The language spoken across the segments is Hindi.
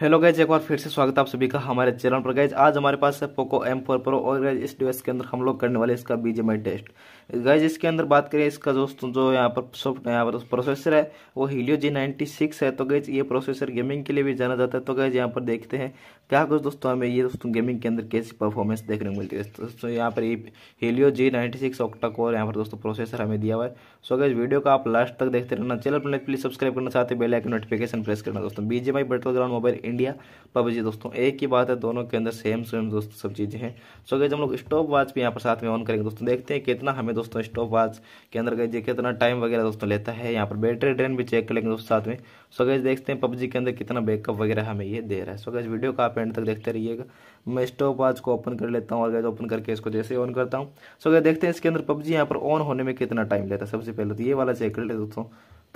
हेलो गैज एक बार फिर से स्वागत आप सभी का हमारे चैनल पर गैज आज हमारे पास है पोको एम फोर प्रो और गैज इस डिवाइस के अंदर हम लोग करने वाले इसका बीजेमआई टेस्ट गैज इसके अंदर बात करें इसका दोस्तों जो यहाँ पर सॉफ्ट यहाँ पर प्रोसेसर है वो हीलियो जी नाइन्टी सिक्स है तो गैज ये प्रोसेसर गेमिंग के लिए भी जाना जाता है तो गैज यहाँ पर देखते हैं क्या कुछ दोस्तों हमें ये दोस्तों गेमिंग के अंदर कैसी परफॉर्मेंस देखने को मिलती है तो दोस्तों यहाँ पर Helio G ninety six octa core यहाँ पर दोस्तों प्रोसेसर हमें दिया हुआ है सो गैज वीडियो का आप लास्ट तक देखते रहना चैनल पर प्लीज सब्सक्राइब करना चाहते बेल नोटिफिकेशन प्रेस करना दोस्तों BGMI battle ground mobile India PUBG दोस्तों एक ही बात है दोनों के अंदर सेम सेम दोस्तों सब चीज़ें हैं सो गए हम लोग स्टॉप वाच भी यहाँ पर साथ में ऑन करेंगे दोस्तों देखते हैं कितना हमें दोस्तों स्टॉप वाच के अंदर गए कितना टाइम वगैरह दोस्तों लेता है यहाँ पर बैटरी ड्रेन भी चेक कर लेंगे दोस्तों साथ में सो गए देखते हैं पबजी के अंदर कितना बैकअप वगैरह हमें ये दे रहा है सो गए वीडियो का आप एंड तक देखते रहिएगा मैं स्टॉप वाच को ओपन कर लेता हूँ और गैज ओपन करके इसको जैसे ऑन करता हूँ सो गए देखते हैं इसके अंदर पबजी यहाँ पर ऑन होने में कितना टाइम लेता है सबसे पहले तो ये वाला चेक कर ले दोस्तों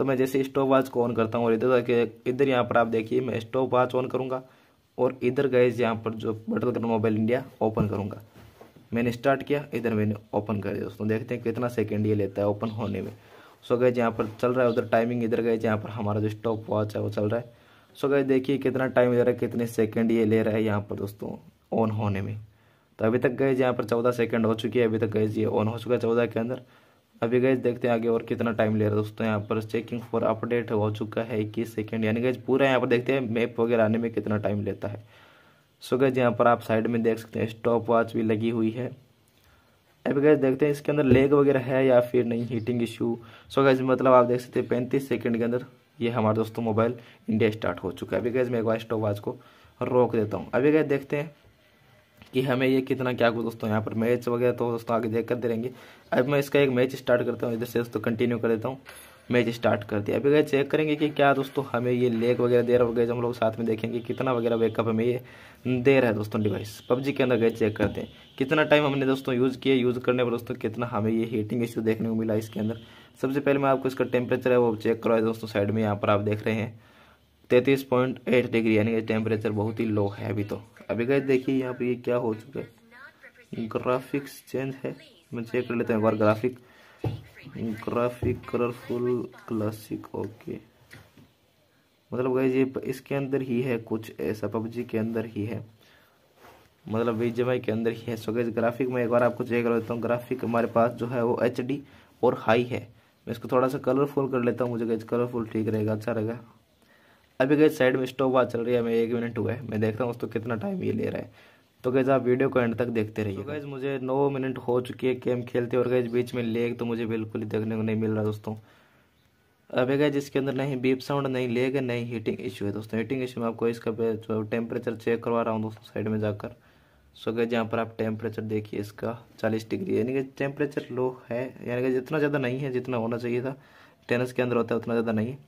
तो मैं जैसे स्टॉप वॉच को ऑन करता हूँ और इधर के इधर यहाँ पर आप देखिए मैं स्टॉप वॉच ऑन करूँगा और इधर गए यहाँ पर जो बटल कर मोबाइल इंडिया ओपन करूँगा मैंने स्टार्ट किया इधर मैंने ओपन कर दिया दोस्तों देखते हैं कितना सेकेंड ये लेता है ओपन होने में सो गए यहाँ पर चल रहा है उधर टाइमिंग इधर गए यहाँ पर हमारा जो स्टॉप वॉच है वो चल रहा है सो गए देखिए कितना टाइम ले रहा है कितने सेकेंड ये ले रहा है यहाँ पर दोस्तों ऑन होने में तो अभी तक गए यहाँ पर चौदह सेकेंड हो चुकी है अभी तक गए ये ऑन हो चुका है चौदह के अंदर अभी गैस देखते हैं आगे और कितना टाइम ले रहा है दोस्तों यहाँ पर चेकिंग फॉर अपडेट हो चुका है इक्कीस सेकेंड यानी गैस पूरा यहाँ पर देखते हैं मैप वगैरह आने में कितना टाइम लेता है सो गैस यहाँ पर आप साइड में देख सकते हैं स्टॉप वॉच भी लगी हुई है अभी गैस देखते हैं इसके अंदर लेग वगैरह है या फिर नहीं हीटिंग इशू सो गैस मतलब आप देख सकते हैं पैंतीस सेकेंड के अंदर ये हमारा दोस्तों मोबाइल इंडिया स्टार्ट हो चुका है अभी गैस मैं एक बार स्टॉप वॉच को रोक देता हूँ अभी गैस देखते हैं कि हमें ये कितना क्या कुछ दोस्तों यहाँ पर मैच वगैरह तो दोस्तों आगे देख कर दे रहेंगे अब मैं इसका एक मैच स्टार्ट करता हूँ इधर से दोस्तों कंटिन्यू कर देता हूँ मैच स्टार्ट कर दिया अभी गए चेक करेंगे कि क्या दोस्तों हमें ये लेक वगैरह दे रहा जो हम लोग साथ में देखेंगे कितना वगैरह वेकअप हमें ये दे रहा है दोस्तों डिवाइस पबजी के अंदर गए चेक करते हैं कितना टाइम हमने दोस्तों यूज़ किया यूज़ करने पर दोस्तों कितना हमें ये हीटिंग इश्यू देखने को मिला इसके अंदर सबसे पहले मैं आपको इसका टेम्परेचर है वो चेक करवाया दोस्तों साइड में यहाँ पर आप देख रहे हैं तैतीस पॉइंट एट डिग्री यानी कि टेम्परेचर बहुत ही लो है अभी तो अभी गए देखिए यहाँ पे ये क्या हो चुका है ग्राफिक्स चेंज है मैं चेक कर लेता हूँ एक बार graphic graphic colourful classic okay मतलब गए ये इसके अंदर ही है कुछ ऐसा पबजी के अंदर ही है मतलब बीजेमआई के अंदर ही है सो गए ग्राफिक में एक बार आपको चेक कर लेता हूँ ग्राफिक हमारे पास जो है वो एच और हाई है मैं इसको थोड़ा सा कलरफुल कर लेता हूँ मुझे कलरफुल ठीक रहेगा अच्छा रहेगा अभी गए साइड में स्टोव बात चल रही है मैं एक मिनट हुआ है मैं देखता हूँ उसको तो कितना टाइम ये ले रहा है तो गैज आप वीडियो को एंड तक देखते रहिए तो गैज मुझे नौ मिनट हो चुकी है गेम खेलते और गैज बीच में लेग तो मुझे बिल्कुल ही देखने को नहीं मिल रहा दोस्तों अभी गैज इसके अंदर नहीं बीप साउंड नहीं लेग है नहीं हीटिंग इशू है दोस्तों हीटिंग इशू में आपको इसका जो टेम्परेचर चेक करवा रहा हूँ दोस्तों साइड में जाकर सो गए यहाँ पर आप टेम्परेचर देखिए इसका चालीस डिग्री यानी कि टेम्परेचर लो है यानी कि जितना ज़्यादा नहीं है जितना होना चाहिए था टेनिस के अंदर होता है उतना ज़्यादा नहीं है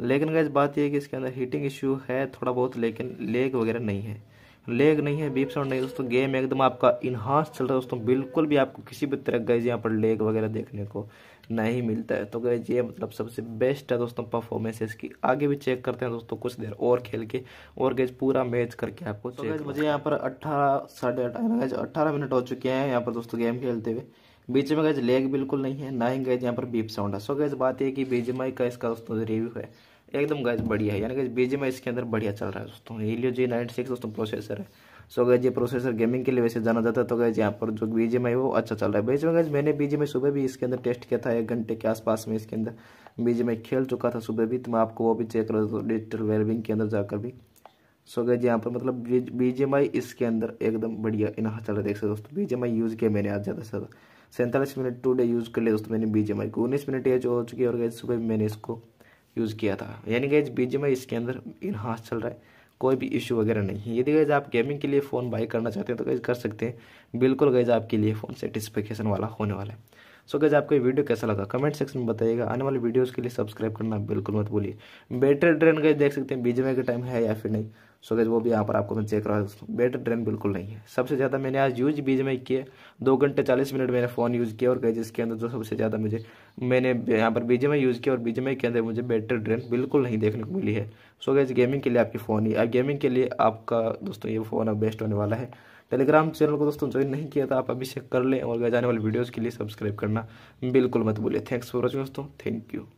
लेकिन गैस बात यह है कि इसके अंदर हीटिंग इश्यू है थोड़ा बहुत लेकिन लेग वगैरह नहीं है लेग नहीं है बीप साउंड नहीं दोस्तों गेम एकदम आपका इन्हांस चल रहा है दोस्तों बिल्कुल भी आपको किसी भी तरह गैज यहाँ पर लेग वगैरह देखने को नहीं मिलता है तो गैज ये मतलब सबसे बेस्ट है दोस्तों परफॉर्मेंस इसकी आगे भी चेक करते हैं दोस्तों कुछ देर और खेल के और गैज पूरा मैच करके आपको तो मुझे यहाँ पर अट्ठारह साढ़े अठारह अट्ठारह मिनट हो चुके हैं यहाँ पर दोस्तों गेम खेलते हुए बीच में गैज लेग बिल्कुल नहीं है ना ही गैज यहाँ पर बीप साउंड है सो गैज बात यह कि बीजेमआई का इसका दोस्तों रिव्यू है एकदम गैज बढ़िया है यानी गैज बीजेमआई इसके अंदर बढ़िया चल रहा है दोस्तों हेलियो जी नाइन्टी सिक्स दोस्तों प्रोसेसर है सो गैज ये प्रोसेसर गेमिंग के लिए वैसे जाना जाता है तो गैज यहाँ पर जो बीजेमआई वो अच्छा चल रहा है बीजेमआई गैज मैंने बीजेमआई सुबह भी इसके अंदर टेस्ट किया था एक घंटे के आसपास में इसके अंदर बीजेमआई खेल चुका था सुबह भी तो मैं आपको वो भी चेक कर डिजिटल वेलबिंग के अंदर जाकर भी सो गैज यहाँ पर मतलब बीजेमआई इसके अंदर एकदम बढ़िया इनहा चल रहा है देख सकते दोस्तों बीजेमआई यूज़ किया मैंने आज ज़्यादा से ज़्यादा सैंतालीस मिनट टू डे यूज़ कर लिया दोस्तों मैंने बी जी को उन्नीस मिनट एज हो चुकी है और गए सुबह मैंने इसको यूज़ किया था यानी गैज बी जी इसके अंदर इनहास चल रहा है कोई भी इशू वगैरह नहीं है यदि गैज़ आप गेमिंग के लिए फ़ोन बाई करना चाहते हैं तो गैज़ कर सकते हैं बिल्कुल गैज़ आपके लिए फ़ोन सेटिस्फिकेशन वाला होने वाला है सो गैज़ आपको ये वीडियो कैसा लगा कमेंट सेक्शन में बताइएगा आने वाले वीडियोज़ के लिए सब्सक्राइब करना बिल्कुल मत भूलिए बैटरी ड्रेन गैज देख सकते हैं बीजेमे का टाइम है या फिर नहीं सो गैस वो भी यहाँ पर आपको मैं चेक रहा हूँ बैटरी ड्रेन बिल्कुल नहीं है सबसे ज़्यादा मैंने आज यूज बीज में किए दो घंटे चालीस मिनट मैंने फ़ोन यूज़ किया और गैज इसके अंदर जो सबसे ज़्यादा मुझे मैंने यहाँ पर बीजे में यूज़ किया और बीजे में के अंदर मुझे बैटरी ड्रेन बिल्कुल नहीं देखने को मिली है सो गैस गेमिंग के लिए आपकी फ़ोन ही गेमिंग के लिए आपका दोस्तों ये फ़ोन अब बेस्ट होने वाला है टेलीग्राम चैनल को दोस्तों ज्वाइन नहीं किया था तो आप अभी चेक कर लें और गए जाने वाले वीडियोज़ के लिए सब्सक्राइब करना बिल्कुल मत भूलिए थैंक्स फॉर वॉचिंग दोस्तों थैंक यू